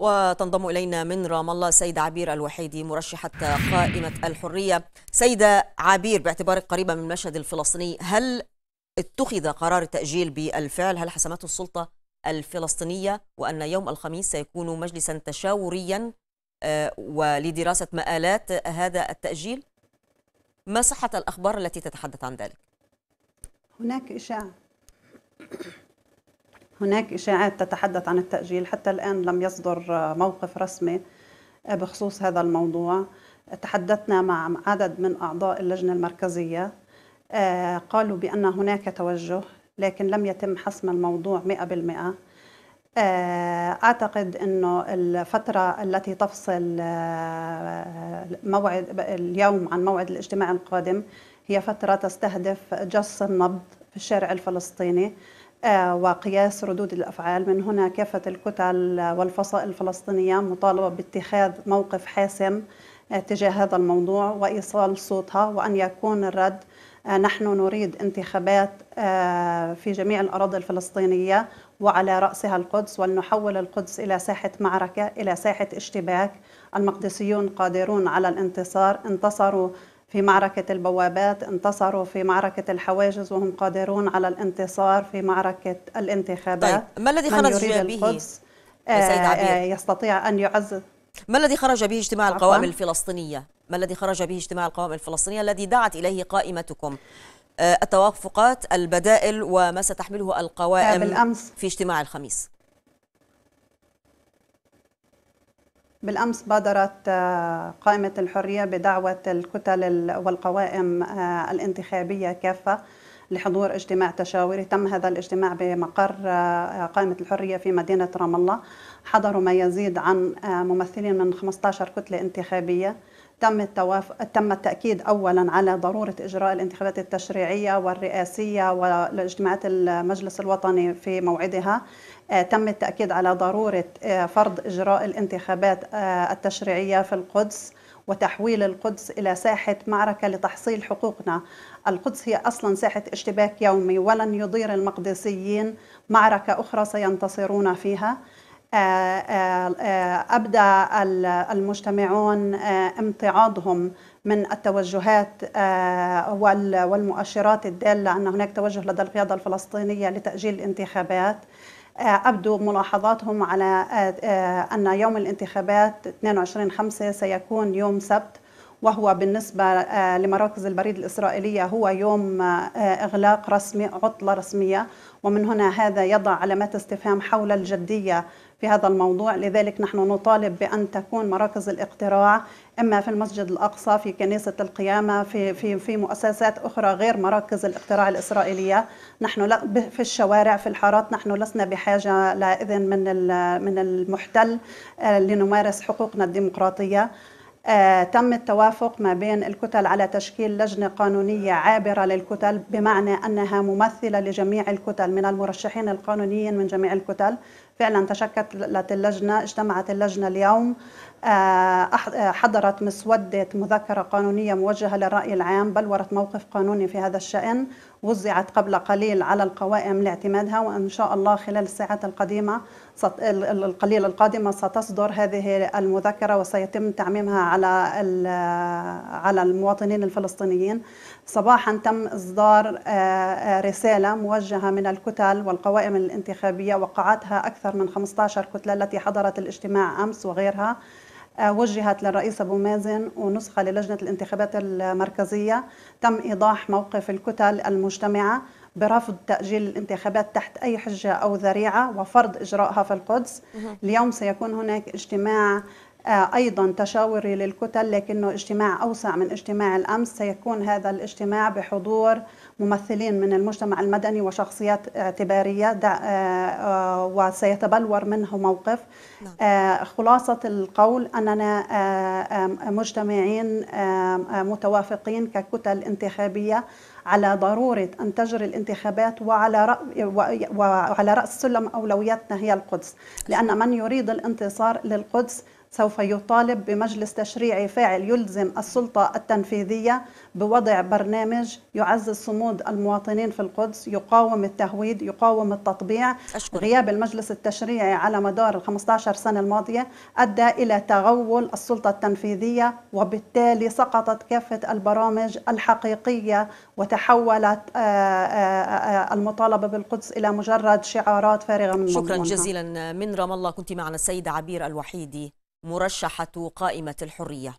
وتنضم إلينا من رام الله سيدة عبير الوحيدي مرشحة قائمة الحرية سيدة عبير باعتبارك قريبة من المشهد الفلسطيني هل اتخذ قرار التأجيل بالفعل هل حسمته السلطة الفلسطينية وأن يوم الخميس سيكون مجلسا تشاوريا آه، ولدراسة مآلات هذا التأجيل ما صحة الأخبار التي تتحدث عن ذلك؟ هناك إشاعة هناك إشاعات تتحدث عن التأجيل حتى الآن لم يصدر موقف رسمي بخصوص هذا الموضوع تحدثنا مع عدد من أعضاء اللجنة المركزية آه، قالوا بأن هناك توجه لكن لم يتم حسم الموضوع 100% آه، أعتقد أنه الفترة التي تفصل آه، موعد اليوم عن موعد الاجتماع القادم هي فترة تستهدف جس النبض في الشارع الفلسطيني آه، وقياس ردود الافعال من هنا كافه الكتل والفصائل الفلسطينيه مطالبه باتخاذ موقف حاسم آه، تجاه هذا الموضوع وايصال صوتها وان يكون الرد آه، نحن نريد انتخابات في جميع الاراضي الفلسطينيه وعلى راسها القدس ولنحول القدس الى ساحه معركه الى ساحه اشتباك المقدسيون قادرون على الانتصار انتصروا في معركة البوابات انتصروا في معركة الحواجز وهم قادرون على الانتصار في معركة الانتخابات طيب ما الذي خرج به سيد عبير؟ آه، آه، يستطيع أن يعزز ما الذي خرج به اجتماع القوائم الفلسطينية؟ ما الذي خرج به اجتماع القوائم الفلسطينية الذي دعت إليه قائمتكم؟ آه، التوافقات البدائل وما ستحمله القوائم بالأمس في اجتماع الخميس بالامس بادرت آه، قائمه الحريه بدعوه الكتل والقوائم آه، الانتخابيه كافه لحضور اجتماع تشاوري تم هذا الاجتماع بمقر آه، قائمة الحرية في مدينة رام الله حضروا ما يزيد عن ممثلين من 15 كتلة انتخابية تم التوافق تم التاكيد اولا على ضروره اجراء الانتخابات التشريعيه والرئاسيه والاجتماعات المجلس الوطني في موعدها آه، تم التاكيد على ضروره آه، فرض اجراء الانتخابات آه، التشريعيه في القدس وتحويل القدس الى ساحه معركه لتحصيل حقوقنا القدس هي اصلا ساحه اشتباك يومي ولن يضير المقدسيين معركه اخرى سينتصرون فيها آه، آه، آه، أبدى المجتمعون امتعاضهم من التوجهات والمؤشرات الدالة أن هناك توجه لدى القيادة الفلسطينية لتأجيل الانتخابات ابدوا ملاحظاتهم على أن يوم الانتخابات 22/5 سيكون يوم سبت وهو بالنسبة لمراكز البريد الإسرائيلية هو يوم إغلاق رسمي عطلة رسمية ومن هنا هذا يضع علامات استفهام حول الجدية في هذا الموضوع لذلك نحن نطالب بأن تكون مراكز الاقتراع اما في المسجد الاقصى في كنيسه القيامه في في في مؤسسات اخرى غير مراكز الاقتراع الاسرائيليه نحن لا في الشوارع في الحارات نحن لسنا بحاجه لاذن من من المحتل آه، لنمارس حقوقنا الديمقراطيه آه تم التوافق ما بين الكتل على تشكيل لجنة قانونية عابرة للكتل بمعنى أنها ممثلة لجميع الكتل من المرشحين القانونيين من جميع الكتل فعلا تشكلت اللجنة اجتمعت اللجنة اليوم آه، آه، حضرت مسودة مذكرة قانونية موجهة للرأي العام بلورت موقف قانوني في هذا الشأن وزعت قبل قليل على القوائم لاعتمادها وإن شاء الله خلال الساعات القديمة القليل القادمة ستصدر هذه المذكرة وسيتم تعميمها على آه، على المواطنين الفلسطينيين صباحا تم إصدار رسالة موجهة من الكتل والقوائم الانتخابية وقعتها أكثر أكثر من 15 كتلة التي حضرت الاجتماع أمس وغيرها آه، وجهت للرئيس أبو مازن ونسخة للجنة الانتخابات المركزية تم إيضاح موقف الكتل المجتمعة برفض تأجيل الانتخابات تحت أي حجة أو ذريعة وفرض إجراءها في القدس اليوم سيكون هناك اجتماع آه، أيضا تشاوري للكتل لكنه اجتماع أوسع من اجتماع الأمس سيكون هذا الاجتماع بحضور ممثلين من المجتمع المدني وشخصيات اعتبارية آه، آه، وسيتبلور منه موقف نعم. خلاصة القول أننا مجتمعين متوافقين ككتل انتخابية على ضرورة أن تجري الانتخابات وعلى وعلى رأس سلم أولوياتنا هي القدس لأن من يريد الانتصار للقدس سوف يطالب بمجلس تشريعي فاعل يلزم السلطة التنفيذية بوضع برنامج يعزز صمود المواطنين في القدس يقاوم التهويد يقاوم التطبيع أشكر. غياب المجلس التشريعي على مدار ال 15 سنة الماضية أدى إلى تغول السلطة التنفيذية وبالتالي سقطت كافة البرامج الحقيقية وتحولت آه، آه، آه، المطالبة بالقدس إلى مجرد شعارات فارغة من شكرا مضمونها. جزيلا من رام الله كنت معنا السيدة عبير الوحيدي مرشحة قائمة الحرية